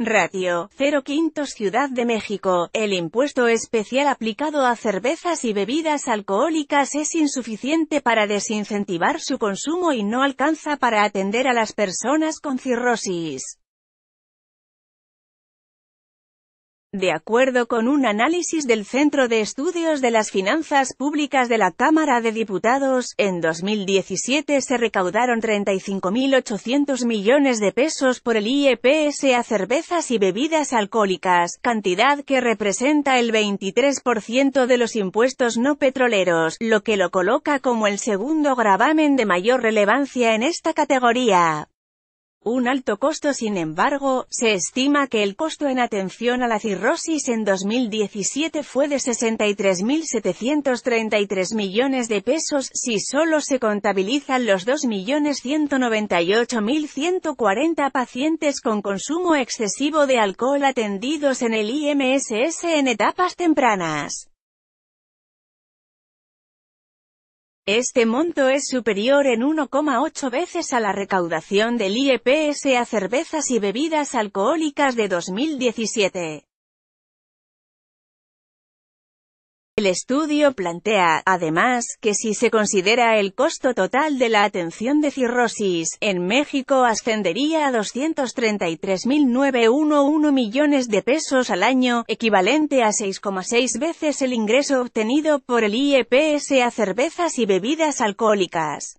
Ratio, 0 quintos Ciudad de México, el impuesto especial aplicado a cervezas y bebidas alcohólicas es insuficiente para desincentivar su consumo y no alcanza para atender a las personas con cirrosis. De acuerdo con un análisis del Centro de Estudios de las Finanzas Públicas de la Cámara de Diputados, en 2017 se recaudaron 35.800 millones de pesos por el IEPS a cervezas y bebidas alcohólicas, cantidad que representa el 23% de los impuestos no petroleros, lo que lo coloca como el segundo gravamen de mayor relevancia en esta categoría un alto costo sin embargo, se estima que el costo en atención a la cirrosis en 2017 fue de 63.733 millones de pesos si solo se contabilizan los 2.198.140 pacientes con consumo excesivo de alcohol atendidos en el IMSS en etapas tempranas. Este monto es superior en 1,8 veces a la recaudación del IEPS a cervezas y bebidas alcohólicas de 2017. El estudio plantea, además, que si se considera el costo total de la atención de cirrosis, en México ascendería a 233.911 millones de pesos al año, equivalente a 6,6 veces el ingreso obtenido por el IEPS a cervezas y bebidas alcohólicas.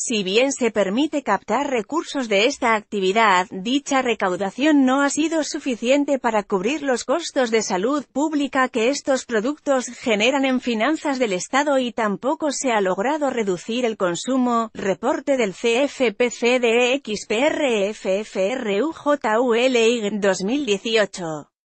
Si bien se permite captar recursos de esta actividad, dicha recaudación no ha sido suficiente para cubrir los costos de salud pública que estos productos generan en finanzas del Estado y tampoco se ha logrado reducir el consumo. Reporte del CFPC de 2018. E